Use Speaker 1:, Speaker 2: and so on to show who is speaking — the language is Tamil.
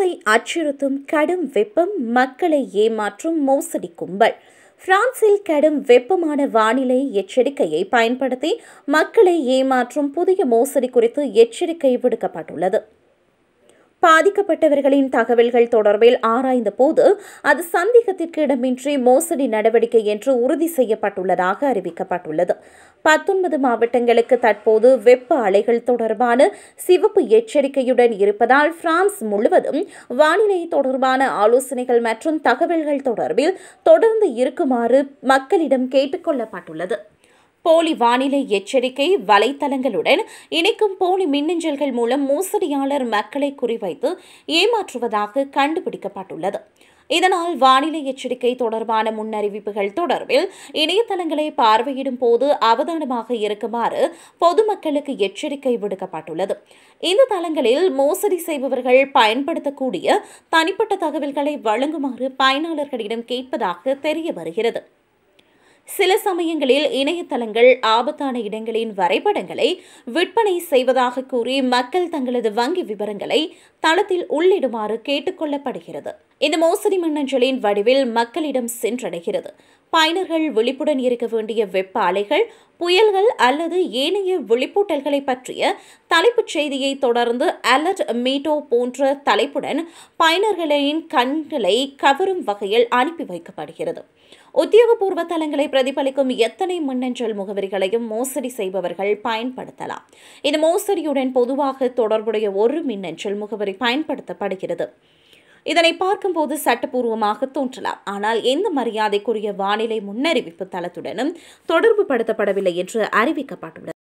Speaker 1: பிரான்ஸை அச்சுறுத்தும் கடும் வெப்பம் மக்களை ஏமாற்றும் மோசடி கும்பல் பிரான்சில் கடும் வெப்பமான வானிலை எச்சரிக்கையை பயன்படுத்தி மக்களை ஏமாற்றும் புதிய மோசடி குறித்து எச்சரிக்கை விடுக்கப்பட்டுள்ளது பாதிக்கப்பட்டவர்களின் தகவல்கள் தொடர்பில் ஆராய்ந்த போது அது சந்தேகத்திற்கு இடமின்றி மோசடி நடவடிக்கை என்று உறுதி செய்யப்பட்டுள்ளதாக அறிவிக்கப்பட்டுள்ளது பத்தொன்பது மாவட்டங்களுக்கு தற்போது வெப்ப அலைகள் தொடர்பான சிவப்பு எச்சரிக்கையுடன் இருப்பதால் பிரான்ஸ் முழுவதும் வானிலை தொடர்பான ஆலோசனைகள் மற்றும் தகவல்கள் தொடர்பில் தொடர்ந்து இருக்குமாறு மக்களிடம் கேட்டுக்கொள்ளப்பட்டுள்ளது போலி வானிலை எச்சரிக்கை வலைத்தளங்களுடன் இணைக்கும் போலி மின்னஞ்சல்கள் மூலம் மோசடியாளர் மக்களை குறிவைத்து ஏமாற்றுவதாக கண்டுபிடிக்கப்பட்டுள்ளது இதனால் வானிலை எச்சரிக்கை தொடர்பான முன்னறிவிப்புகள் தொடர்பில் இணையதளங்களை பார்வையிடும் போது அவதானமாக இருக்குமாறு பொதுமக்களுக்கு எச்சரிக்கை விடுக்கப்பட்டுள்ளது இந்த தளங்களில் மோசடி செய்பவர்கள் பயன்படுத்தக்கூடிய தனிப்பட்ட தகவல்களை வழங்குமாறு பயனாளர்களிடம் கேட்பதாக தெரிய வருகிறது சில சமயங்களில் இணையதளங்கள் ஆபத்தான இடங்களின் வரைபடங்களை விற்பனை செய்வதாக கூறி மக்கள் தங்களது வங்கி விவரங்களை தளத்தில் உள்ளிடுமாறு கேட்டுக்கொள்ளப்படுகிறது இந்த மோசடி மின்னஞ்சலின் வடிவில் மக்களிடம் சென்றடைகிறது பயனர்கள் விழிப்புடன் இருக்க வேண்டிய வெப்ப அலைகள் புயல்கள் அல்லது ஏனைய விழிப்பூட்டல்களை பற்றிய தலைப்புச் செய்தியை தொடர்ந்து அலர்ட் மீட்டோ போன்ற தலைப்புடன் பயனர்களின் கண்களை கவரும் வகையில் அனுப்பி வைக்கப்படுகிறது உத்தியோகபூர்வ தளங்களை பிரதிபலிக்கும் எத்தனை மின்னஞ்சல் முகவரிகளையும் மோசடி செய்பவர்கள் பயன்படுத்தலாம் இந்த மோசடியுடன் பொதுவாக தொடர்புடைய ஒரு மின்னஞ்சல் முகவரி பயன்படுத்தப்படுகிறது இதனை பார்க்கும்போது சட்டப்பூர்வமாக தோன்றலாம் ஆனால் எந்த மரியாதைக்குரிய வானிலை முன்னறிவிப்பு தளத்துடனும் தொடர்பு படுத்தப்படவில்லை என்று அறிவிக்கப்பட்டுள்ளது